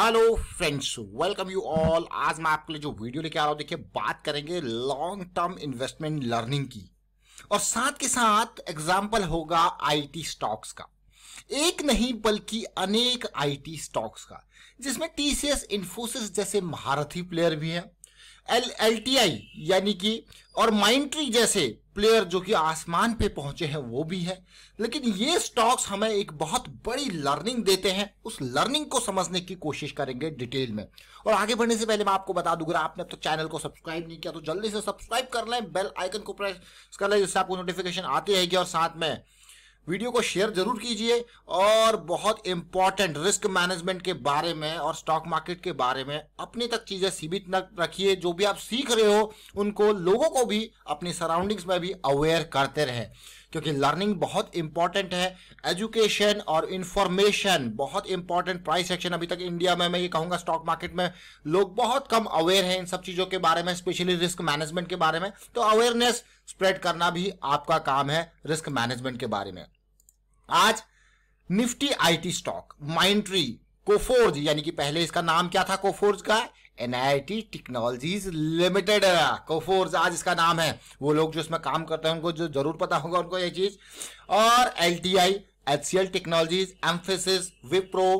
hello friends welcome you all आज मैं आपके लिए जो वीडियो लेके आ रहा हूँ देखिए बात करेंगे लॉन्ग टर्म इन्वेस्टमेंट लर्निंग की और साथ के साथ एग्जाम्पल होगा आईटी स्टॉक्स का एक नहीं बल्कि अनेक आईटी स्टॉक्स का जिसमें टीसीएस इंफोसिस जैसे महारथी प्लेयर भी हैं एल एल टी आई यानी कि और माइंट्री जैसे प्लेयर जो कि आसमान पे पहुंचे हैं वो भी है लेकिन ये स्टॉक्स हमें एक बहुत बड़ी लर्निंग देते हैं उस लर्निंग को समझने की कोशिश करेंगे डिटेल में और आगे बढ़ने से पहले मैं आपको बता दूंगा अगर आपने अब तो चैनल को सब्सक्राइब नहीं किया तो जल्दी से सब्सक्राइब कर लें बेल आइकन को प्रेस कर लें जिससे आपको नोटिफिकेशन आती रहेगी और साथ में वीडियो को शेयर जरूर कीजिए और बहुत इंपॉर्टेंट रिस्क मैनेजमेंट के बारे में और स्टॉक मार्केट के बारे में अपने तक चीजें सीमित न रखिए जो भी आप सीख रहे हो उनको लोगों को भी अपनी सराउंडिंग्स में भी अवेयर करते रहें क्योंकि लर्निंग बहुत इंपॉर्टेंट है एजुकेशन और इंफॉर्मेशन बहुत इंपॉर्टेंट प्राइस एक्शन अभी तक इंडिया में मैं ये कहूंगा स्टॉक मार्केट में लोग बहुत कम अवेयर हैं इन सब चीज़ों के बारे में स्पेशली रिस्क मैनेजमेंट के बारे में तो अवेयरनेस स्प्रेड करना भी आपका काम है रिस्क मैनेजमेंट के बारे में आज Nifty IT stock Mindtree Coforge यानी कि पहले इसका नाम क्या था कोफोर्ज का एनआईटी टेक्नोलॉजीज लिमिटेड कोफोर्ज आज इसका नाम है वो लोग जो इसमें काम करते हैं उनको जो जरूर पता होगा उनको ये चीज और L T I H C L technologies Mphasis Wipro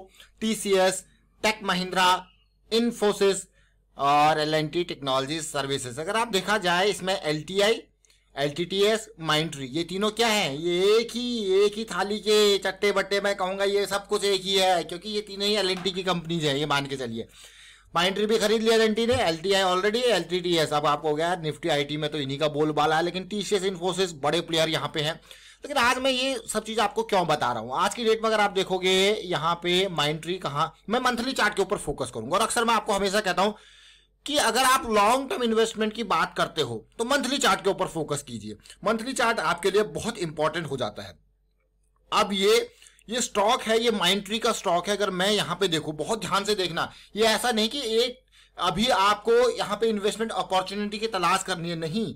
T C S tech Mahindra Infosys और L N T technology services अगर आप देखा जाए इसमें L T I L T T S Mindtree ये तीनों क्या है ये एक ही एक ही थाली के चट्टे बट्टे मैं कहूँगा ये सब कुछ एक ही है क्योंकि ये तीनों ही एल एन टी की कंपनीज है ये मान के चलिए माइंड ट्री भी खरीद लिया एल एन टी ने L T I already L T T S अब आपको गया निफ्टी आई टी में तो इन्हीं का बोलबाला है लेकिन टी सी एस इन्फोसिस बड़े प्लेयर यहाँ पे हैं लेकिन आज मैं ये सब चीज़ आपको क्यों बता रहा हूँ आज की डेट में अगर आप देखोगे यहाँ पे माइंड ट्री कहाँ मैं मंथली चार्ट के ऊपर फोकस करूंगा और अक्सर मैं आपको हमेशा कहता हूँ कि अगर आप लॉन्ग टर्म इन्वेस्टमेंट की बात करते हो तो मंथली चार्ट के ऊपर फोकस कीजिए मंथली चार्ट आपके लिए बहुत इंपॉर्टेंट हो जाता है अब ये ये स्टॉक है ये माइंट्री का स्टॉक है अगर मैं यहां पे देखू बहुत ध्यान से देखना ये ऐसा नहीं कि एक अभी आपको यहां पे इन्वेस्टमेंट अपॉर्चुनिटी की तलाश करनी है नहीं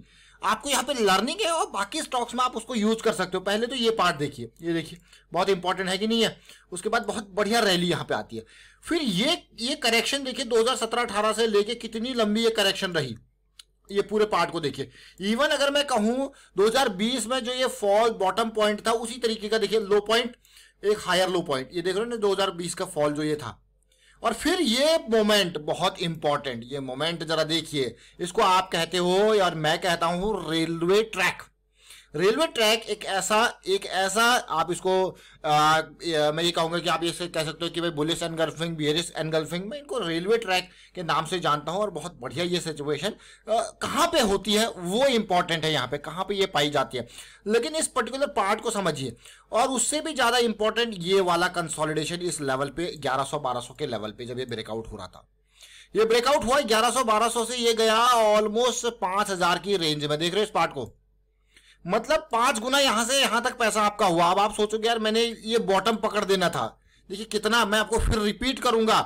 आपको यहाँ पे लर्निंग है और बाकी स्टॉक्स में आप उसको यूज कर सकते हो पहले तो ये पार्ट देखिए ये देखिए बहुत इंपॉर्टेंट है कि नहीं है उसके बाद बहुत बढ़िया रैली यहाँ पे आती है फिर ये ये करेक्शन देखिए 2017-18 से लेके कितनी लंबी ये करेक्शन रही ये पूरे पार्ट को देखिए इवन अगर मैं कहूं दो में जो ये फॉल बॉटम पॉइंट था उसी तरीके का देखिए लो पॉइंट एक हायर लो पॉइंट ये देख रहे हो ना दो का फॉल जो ये था और फिर ये मोमेंट बहुत इंपॉर्टेंट ये मोमेंट जरा देखिए इसको आप कहते हो और मैं कहता हूं रेलवे ट्रैक रेलवे ट्रैक एक ऐसा एक ऐसा आप इसको आ, मैं ये कहूँगा कि आप ये कह सकते हो कि भाई बुलिस एनगल्फिंग बियरिस एनगल्फिंग मैं इनको रेलवे ट्रैक के नाम से जानता हूँ और बहुत बढ़िया ये सिचुएशन कहाँ पे होती है वो इम्पॉर्टेंट है यहाँ पे कहाँ पे ये पाई जाती है लेकिन इस पर्टिकुलर पार्ट को समझिए और उससे भी ज़्यादा इंपॉर्टेंट ये वाला कंसोलिडेशन इस लेवल पे बारह सौ के लेवल पे जब ये ब्रेकआउट हो रहा था ये ब्रेकआउट हुआ 1100 1200 से ये गया ऑलमोस्ट 5000 की रेंज में देख रहे हो इस पार्ट को मतलब पांच गुना यहां से यहां तक पैसा आपका हुआ अब आप सोचोगे यार मैंने ये बॉटम पकड़ देना था देखिए कितना मैं आपको फिर रिपीट करूंगा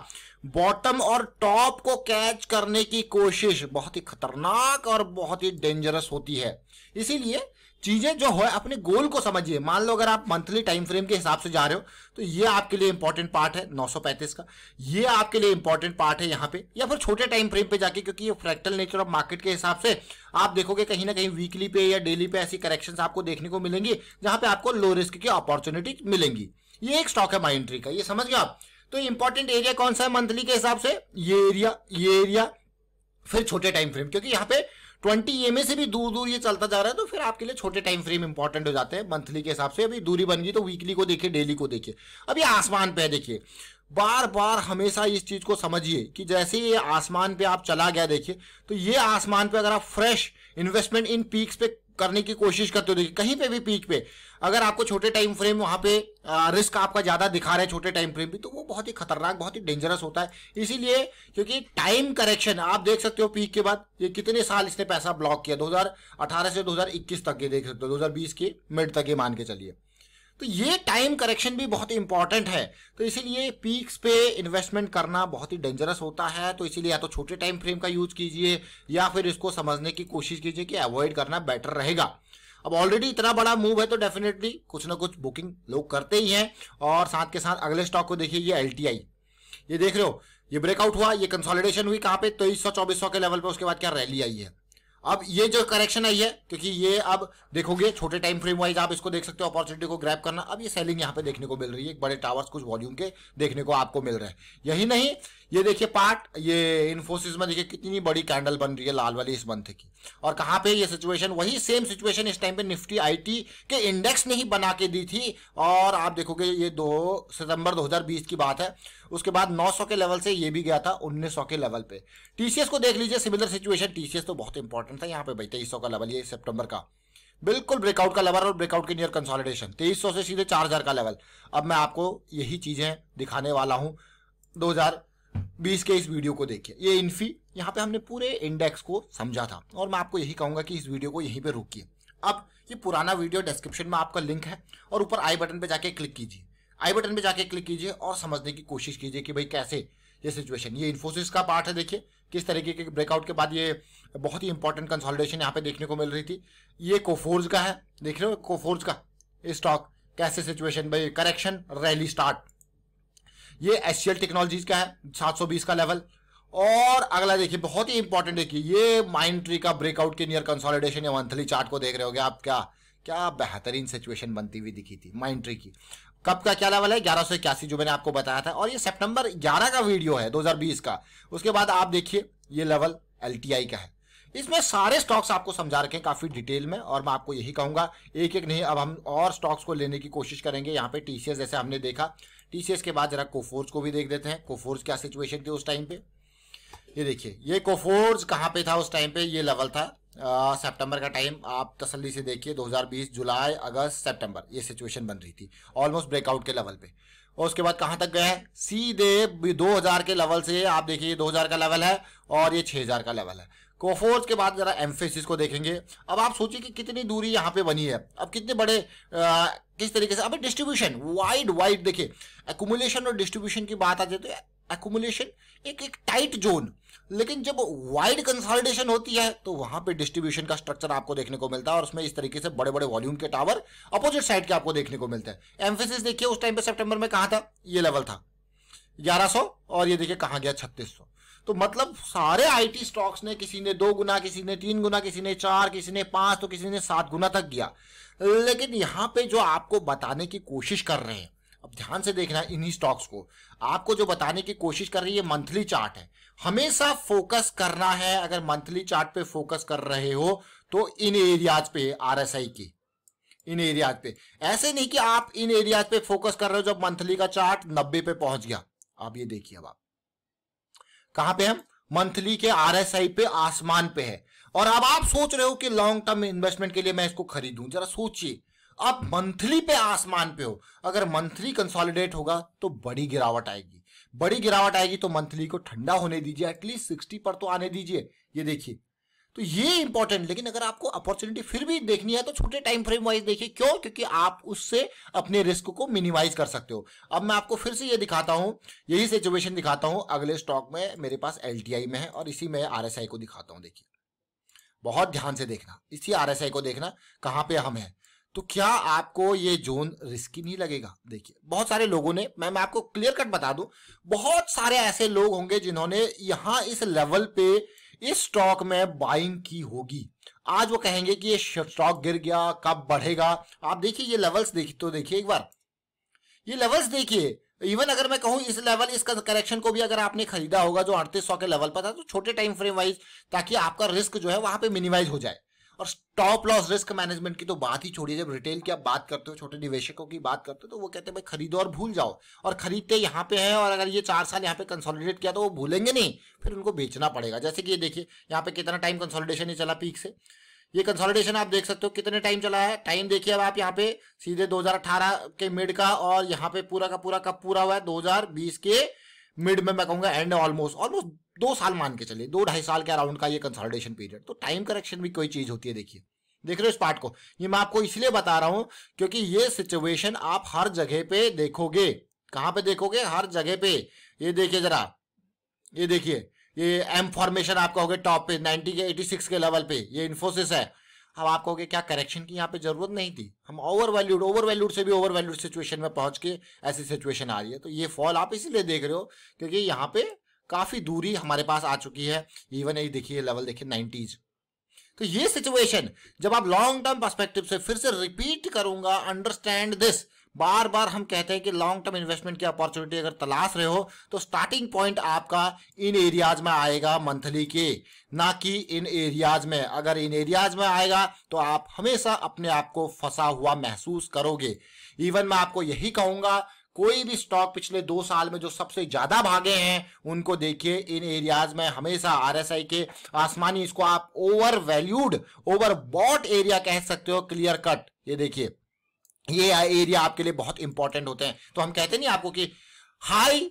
बॉटम और टॉप को कैच करने की कोशिश बहुत ही खतरनाक और बहुत ही डेंजरस होती है इसीलिए चीजें जो है अपने गोल को समझिए मान लो अगर आप मंथली टाइम फ्रेम के हिसाब से जा रहे हो तो ये आपके लिए इंपॉर्टेंट पार्ट है 935 का ये आपके लिए इंपॉर्टेंट पार्ट है यहाँ पे या फिर छोटे टाइम फ्रेम पे जाके क्योंकि ये फ्रैक्टल नेचर ऑफ मार्केट के हिसाब से आप देखोगे कहीं ना कहीं वीकली पे या डेली पे ऐसी करेक्शन आपको देखने को मिलेंगी जहां पे आपको लो रिस्क की अपॉर्चुनिटी मिलेंगी ये एक स्टॉक है माई एंट्री का ये समझ गए आप तो इंपॉर्टेंट एरिया कौन सा है मंथली के हिसाब से ये एरिया ये एरिया फिर छोटे टाइम फ्रेम क्योंकि यहाँ पे ट्वेंटी एम से भी दूर दूर ये चलता जा रहा है तो फिर आपके लिए छोटे टाइम फ्रेम इंपॉर्टेंट हो जाते हैं मंथली के हिसाब से अभी दूरी बन गई तो वीकली को देखिए डेली को देखिए अब ये आसमान पे देखिए बार बार हमेशा इस चीज़ को समझिए कि जैसे ये आसमान पे आप चला गया देखिए तो ये आसमान पे अगर आप फ्रेश इन्वेस्टमेंट इन पीक्स पे करने की कोशिश करते हो देखिए कहीं पे भी पीक पे अगर आपको छोटे टाइम फ्रेम वहां पे रिस्क आपका ज़्यादा दिखा रहे हैं छोटे टाइम फ्रेम भी तो वो बहुत ही खतरनाक बहुत ही डेंजरस होता है इसीलिए क्योंकि टाइम करेक्शन आप देख सकते हो पीक के बाद ये कितने साल इसने पैसा ब्लॉक किया 2018 से 2021 तक ये देख सकते हो 2020 के मिड तक ये मान के चलिए तो ये टाइम करेक्शन भी बहुत इंपॉर्टेंट है तो इसीलिए पीक्स पे इन्वेस्टमेंट करना बहुत ही डेंजरस होता है तो इसीलिए या तो छोटे टाइम फ्रेम का यूज कीजिए या फिर इसको समझने की कोशिश कीजिए कि अवॉइड करना बेटर रहेगा अब ऑलरेडी इतना बड़ा मूव है तो डेफिनेटली कुछ ना कुछ बुकिंग लोग करते ही हैं और साथ के साथ अगले स्टॉक को देखिए ये एल ये देख रहे हो ये ब्रेकआउट हुआ ये कंसोलिडेशन हुई कहां पे तेईस सौ चौबीस सौ के लेवल पे उसके बाद क्या रैली आई है अब ये जो करेक्शन आई है क्योंकि ये अब देखोगे छोटे टाइम फ्रेम वाइज आप इसको देख सकते हो अपॉर्चुनिटी को ग्रैप करना अब ये सेलिंग यहाँ पे देखने को मिल रही है बड़े टावर्स कुछ वॉल्यूम के देखने को आपको मिल रहे हैं यही नहीं ये देखिए पार्ट ये इन्फोसिस में देखिए कितनी बड़ी कैंडल बन रही है लाल वाली इस मंथ की और कहाँ पे ये सिचुएशन वही सेम सिचुएशन इस टाइम पे निफ्टी आईटी के इंडेक्स ने ही बना के दी थी और आप देखोगे ये दो सितंबर 2020 की बात है उसके बाद 900 के लेवल से ये भी गया था 1900 के लेवल पे टीसीएस को देख लीजिए सिमिलर सिचुएशन टीसीएस तो बहुत इंपॉर्टेंट था यहाँ पे भाई तेईस का लेवल ये सितंबर का बिल्कुल ब्रेकआउट का लेवल और ब्रेकआउट के नियर कंसोलिडेशन तेईस से सीधे चार का लेवल अब मैं आपको यही चीजें दिखाने वाला हूं दो बीस के इस वीडियो को देखिए ये इन्फी यहाँ पे हमने पूरे इंडेक्स को समझा था और मैं आपको यही कहूंगा कि इस वीडियो को यहीं पे रोकिए अब ये पुराना वीडियो डिस्क्रिप्शन में आपका लिंक है और ऊपर आई बटन पे जाके क्लिक कीजिए आई बटन पे जाके क्लिक कीजिए और समझने की कोशिश कीजिए कि भाई कैसे ये सिचुएशन ये इन्फोसिस का पार्ट है देखिए किस तरीके के ब्रेकआउट के बाद ये बहुत ही इंपॉर्टेंट कंसोलिडेशन यहाँ पे देखने को मिल रही थी ये कोफोर्ज का है देख रहे हो कोफोर्ज का स्टॉक कैसे सिचुएशन भाई करेक्शन रैली स्टार्ट ये एल टेक्नोलॉजीज का है 720 का लेवल और अगला देखिए बहुत ही इंपॉर्टेंट देखिए ये माइंड ट्री का ब्रेकआउट के नियर कंसोलिडेशन या मंथली चार्ट को देख रहे गए आप क्या क्या बेहतरीन सिचुएशन बनती हुई दिखी थी माइंड ट्री की कब का क्या लेवल है ग्यारह सौ इक्यासी जो मैंने आपको बताया था और ये सेप्टेम्बर ग्यारह का वीडियो है बीस का उसके बाद आप देखिए ये लेवल एल का है इसमें सारे स्टॉक्स आपको समझा रखे हैं काफी डिटेल में और मैं आपको यही कहूंगा एक एक नहीं अब हम और स्टॉक्स को लेने की कोशिश करेंगे यहाँ पे टीसीएस जैसे हमने देखा टीसीएस के बाद जरा कोफोर्स को भी देख लेते हैं कोफोर्स क्या सिचुएशन थी उस टाइम पे ये देखिए ये कोफोर्स कहाँ पे था उस टाइम पे ये लेवल था सितंबर का टाइम आप तसल्ली से देखिए 2020 जुलाई अगस्त सितंबर ये सिचुएशन बन रही थी ऑलमोस्ट ब्रेकआउट के लेवल पे और उसके बाद कहाँ तक गया है सीधे 2000 के लेवल से आप देखिए 2000 का लेवल है और ये 6000 का लेवल है कोफोर्स के बाद ज़रा एम्फेसिस को देखेंगे अब आप सोचिए कि कितनी दूरी यहाँ पे बनी है अब कितने बड़े आ, किस तरीके से अब डिस्ट्रीब्यूशन वाइड वाइड देखिए एकुमुलेशन और डिस्ट्रीब्यूशन की बात आ जाए तो एकुमुलेशन एक एक टाइट जोन लेकिन जब वाइड कंसोलिडेशन होती है तो वहां पे डिस्ट्रीब्यूशन का स्ट्रक्चर आपको देखने को मिलता है और उसमें इस तरीके से बड़े बड़े वॉल्यूम के टावर अपोजिट साइड के आपको देखने को मिलते हैं एम्फेसिस देखिए उस टाइम पे सितंबर में कहा था ये लेवल था 1100 और ये देखिए कहा गया छत्तीस तो मतलब सारे आईटी स्टॉक्स ने किसी ने दो गुना किसी ने तीन गुना किसी ने चार किसी ने पांच तो किसी ने सात गुना तक गया लेकिन यहां पे जो आपको बताने की कोशिश कर रहे हैं ध्यान से देखना है इन्हीं स्टॉक्स को आपको जो बताने की कोशिश कर रही है मंथली चार्ट है हमेशा फोकस करना है अगर मंथली चार्ट पे फोकस कर रहे हो तो इन एरियाज पे आरएसआई की इन एरियाज पे ऐसे नहीं कि आप इन एरियाज पे फोकस कर रहे हो जब मंथली का चार्ट नब्बे पे पहुंच गया आप ये देखिए अब आप कहा पे हम मंथली के आरएसआई पे आसमान पे है और अब आप सोच रहे हो कि लॉन्ग टर्म इन्वेस्टमेंट के लिए मैं इसको खरीदूं जरा सोचिए आप मंथली पे आसमान पे हो अगर मंथली कंसोलिडेट होगा तो बड़ी गिरावट आएगी बड़ी गिरावट आएगी तो मंथली को ठंडा होने दीजिए एटलीस्ट सिक्सटी पर तो आने दीजिए ये देखिए तो ये इंपॉर्टेंट लेकिन अगर आपको अपॉर्चुनिटी फिर भी देखनी है तो छोटे टाइम फ्रेम वाइज देखिए क्यों क्योंकि आप उससे अपने रिस्क को मिनिमाइज कर सकते हो अब मैं आपको फिर से ये दिखाता हूँ यही सिचुएशन दिखाता हूं अगले स्टॉक में मेरे पास एल में है और इसी में आर को दिखाता हूं देखिए बहुत ध्यान से देखना इसी आर को देखना कहां पे हम हैं तो क्या आपको ये जोन रिस्की नहीं लगेगा देखिए बहुत सारे लोगों ने मैं मैं आपको क्लियर कट बता दूं बहुत सारे ऐसे लोग होंगे जिन्होंने यहां इस लेवल पे इस स्टॉक में बाइंग की होगी आज वो कहेंगे कि ये स्टॉक गिर गया कब बढ़ेगा आप देखिए ये लेवल्स देखिए तो देखिए एक बार ये लेवल्स देखिए इवन अगर मैं कहूँ इस लेवल इस करेक्शन को भी अगर आपने खरीदा होगा जो अड़तीस सौ के लेवल पर था तो छोटे टाइम फ्रेम वाइज ताकि आपका रिस्क जो है वहां पर मिनिमाइज हो जाए और स्टॉप लॉस रिस्क मैनेजमेंट की तो बात ही छोड़िए जब रिटेल की आप बात करते हो छोटे निवेशकों की बात करते हो तो वो कहते हैं भाई खरीदो और भूल जाओ और खरीदते यहाँ पे हैं और अगर ये चार साल यहाँ पे कंसोलिडेट किया तो वो भूलेंगे नहीं फिर उनको बेचना पड़ेगा जैसे कि ये देखिए यहाँ पे कितना टाइम कंसोलिडेशन ही चला पीक से ये कंसोलिडेशन आप देख सकते हो कितने टाइम चला है टाइम देखिए अब आप यहाँ पे सीधे 2018 के मिड का और यहाँ पे पूरा का पूरा कब पूरा हुआ है 2020 के मिड में मैं कहूंगा एंड ऑलमोस्ट ऑलमोस्ट दो साल मान के चलिए दो ढाई साल के अराउंड का ये कंसल्टेशन पीरियड तो टाइम करेक्शन भी कोई चीज होती है देखिए देख रहे हो इस पार्ट को ये मैं आपको इसलिए बता रहा हूं क्योंकि ये सिचुएशन आप हर जगह पे देखोगे कहां पे देखोगे हर जगह पे ये देखिए जरा ये देखिए ये एम फॉर्मेशन आप कहोगे टॉप पे नाइनटी के एटी सिक्स के लेवल पे ये इन्फोसिस है अब आप कहोगे क्या करेक्शन की यहाँ पे जरूरत नहीं थी हम ओवर वैल्यूड ओवर वैल्यूड से भी ओवर वैल्यूड सिचुएशन में पहुंच के ऐसी सिचुएशन आ रही है तो ये फॉल आप इसीलिए देख रहे हो क्योंकि यहाँ पे काफ़ी दूरी हमारे पास आ चुकी है इवन ये देखिए लेवल देखिए नाइनटीज तो ये सिचुएशन जब आप लॉन्ग टर्म परस्पेक्टिव से फिर से रिपीट करूंगा अंडरस्टैंड दिस बार बार हम कहते हैं कि लॉन्ग टर्म इन्वेस्टमेंट की अपॉर्चुनिटी अगर तलाश रहे हो तो स्टार्टिंग पॉइंट आपका इन एरियाज में आएगा मंथली के ना कि इन एरियाज में अगर इन एरियाज में आएगा तो आप हमेशा अपने आप को फंसा हुआ महसूस करोगे इवन मैं आपको यही कहूंगा कोई भी स्टॉक पिछले दो साल में जो सबसे ज़्यादा भागे हैं उनको देखिए इन एरियाज में हमेशा आरएसआई के आसमानी इसको आप over valued over bought area कह सकते हो क्लियर कट ये देखिए ये एरिया आपके लिए बहुत इंपॉर्टेंट होते हैं तो हम कहते नहीं आपको कि हाई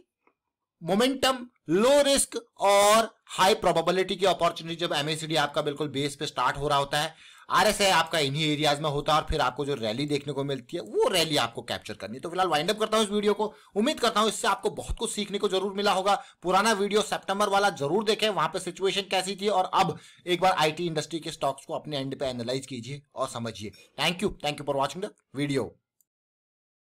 मोमेंटम लो रिस्क और हाई प्रोबेबिलिटी की अपॉर्चुनिटी जब एमएसडी आपका बिल्कुल बेस पे स्टार्ट हो रहा होता है आरएसए आपका इन्हीं एरियाज में होता है और फिर आपको जो रैली देखने को मिलती है वो रैली आपको कैप्चर करनी है तो फिलहाल वाइंड अप करता हूँ इस वीडियो को उम्मीद करता हूँ इससे आपको बहुत कुछ सीखने को जरूर मिला होगा पुराना वीडियो सेप्टेम्बर वाला जरूर देखें वहां पर सिचुएशन कैसी थी और अब एक बार आई इंडस्ट्री के स्टॉक्स को अपने एंड पे एनालाइज कीजिए और समझिए thank you thank you for watching the video